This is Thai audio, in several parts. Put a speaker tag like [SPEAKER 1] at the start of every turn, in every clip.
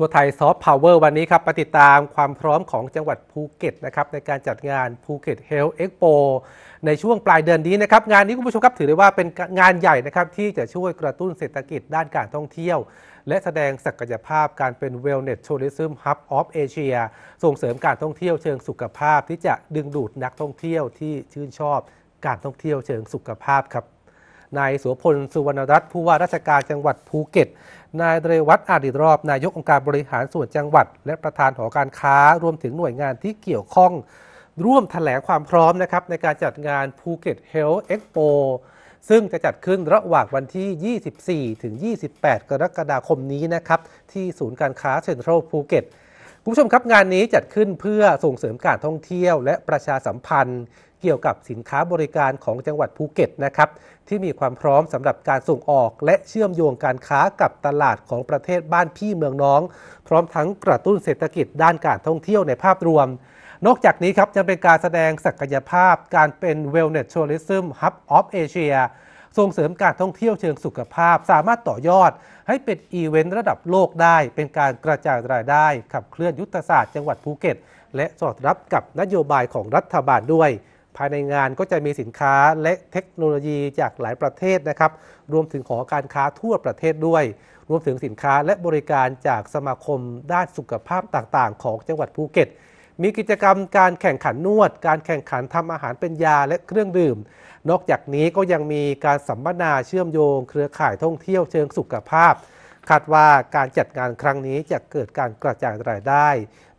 [SPEAKER 1] ัวไทย ซอฟต์พาวเวอร์ วันนี้ครับปติดตามความพร้อมของจังหวัดภูเก็ตนะครับในการจัดงานภูเก็ตเฮล์เอ็กโปในช่วงปลายเดือนนี้นะครับ งานนี้คุณผู้ชมครับถือได้ว่าเป็นงานใหญ่นะครับที่จะช่วยกระตุ้นเศรษฐกิจด้านการท่องเที่ยว และแสดงศักยภาพการเป็น Wellness Tourism Hub of Asia ส่งเสริมการท่องเที่ยวเชิงสุขภาพ ที่จะดึงดูดนักท่องเที่ยวที่ชื่นชอบการท่องเที่ยวเชิงสุขภาพครับนายสุพลสุวรรณรัตน์ผู้ว่าราชการจังหวัดภูเก็ต นายเรวัตอาดิรอบนายกองค์การบริหารส่วนจังหวัด และประธานหอการค้ารวมถึงหน่วยงานที่เกี่ยวข้อง ร่วมถแถลงความพร้อมนะครับในการจัดงานภูเก็ตเฮลท์เอ็กโปซึ่งจะจัดขึ้นระหว่างวันที่ 24ถึง28 กรกฎาคมนี้นะครับที่ศูนย์การค้าเซ็นทรัลภูเก็ตผู้ชมครับงานนี้จัดขึ้นเพื่อส่งเสริมการท่องเที่ยวและประชาสัมพันธ์ เกี่ยวกับสินค้าบริการของจังหวัดภูเก็ตนะครับที่มีความพร้อมสำหรับการส่งออกและเชื่อมโยงการค้ากับตลาดของประเทศบ้านพี่เมืองน้อง พร้อมทั้งกระตุ้นเศรษฐกิจด้านการท่องเที่ยวในภาพรวม นอกจากนี้ครับจะเป็นการแสดงศักยภาพการเป็น Wellness Tourism Hub of Asia ส่งเสริมการท่องเที่ยวเชิงสุขภาพสามารถต่อยอด ให้เป็นอีเวนต์ระดับโลกได้ เป็นการกระจายรายได้ ขับเคลื่อนยุทธศาสตร์จังหวัดภูเก็ต และสอดรับกับนโยบายของรัฐบาลด้วย ภายในงานก็จะมีสินค้าและเทคโนโลยีจากหลายประเทศนะครับ รวมถึงขอการค้าทั่วประเทศด้วย รวมถึงสินค้าและบริการจากสมาคมด้านสุขภาพต่างๆ ของจังหวัดภูเก็ตมีกิจกรรมการแข่งขันนวด การแข่งขันทำอาหารเป็นยาและเครื่องดื่ม นอกจากนี้ก็ยังมีการสัมมนาเชื่อมโยง เครือข่ายท่องเที่ยวเชิงสุขภาพคาดว่าการจัดงานครั้งนี้จะเกิดการกระจายรายได้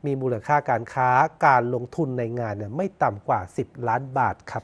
[SPEAKER 1] มีมูลค่าการค้าการลงทุนในงานไม่ต่ำกว่า 10 ล้านบาทครับ